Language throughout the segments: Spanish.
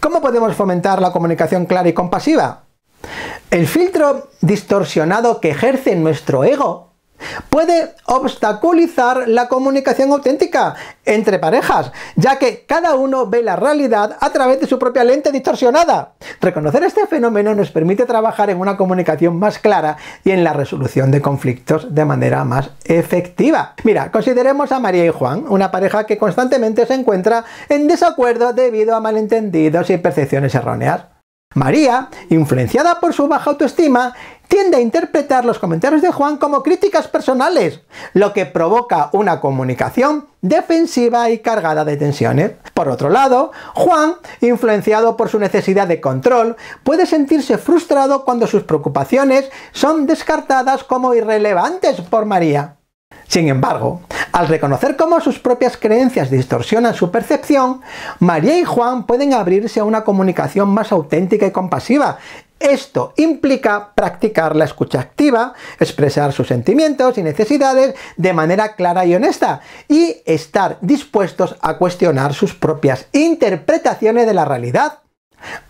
¿Cómo podemos fomentar la comunicación clara y compasiva? El filtro distorsionado que ejerce nuestro ego puede obstaculizar la comunicación auténtica entre parejas, ya que cada uno ve la realidad a través de su propia lente distorsionada. Reconocer este fenómeno nos permite trabajar en una comunicación más clara y en la resolución de conflictos de manera más efectiva. Mira, consideremos a María y Juan, una pareja que constantemente se encuentra en desacuerdo debido a malentendidos y percepciones erróneas. María, influenciada por su baja autoestima, tiende a interpretar los comentarios de Juan como críticas personales, lo que provoca una comunicación defensiva y cargada de tensiones. Por otro lado, Juan, influenciado por su necesidad de control, puede sentirse frustrado cuando sus preocupaciones son descartadas como irrelevantes por María. Sin embargo, al reconocer cómo sus propias creencias distorsionan su percepción, María y Juan pueden abrirse a una comunicación más auténtica y compasiva esto implica practicar la escucha activa, expresar sus sentimientos y necesidades de manera clara y honesta y estar dispuestos a cuestionar sus propias interpretaciones de la realidad.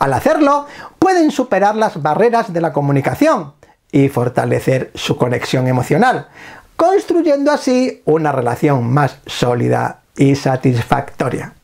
Al hacerlo, pueden superar las barreras de la comunicación y fortalecer su conexión emocional, construyendo así una relación más sólida y satisfactoria.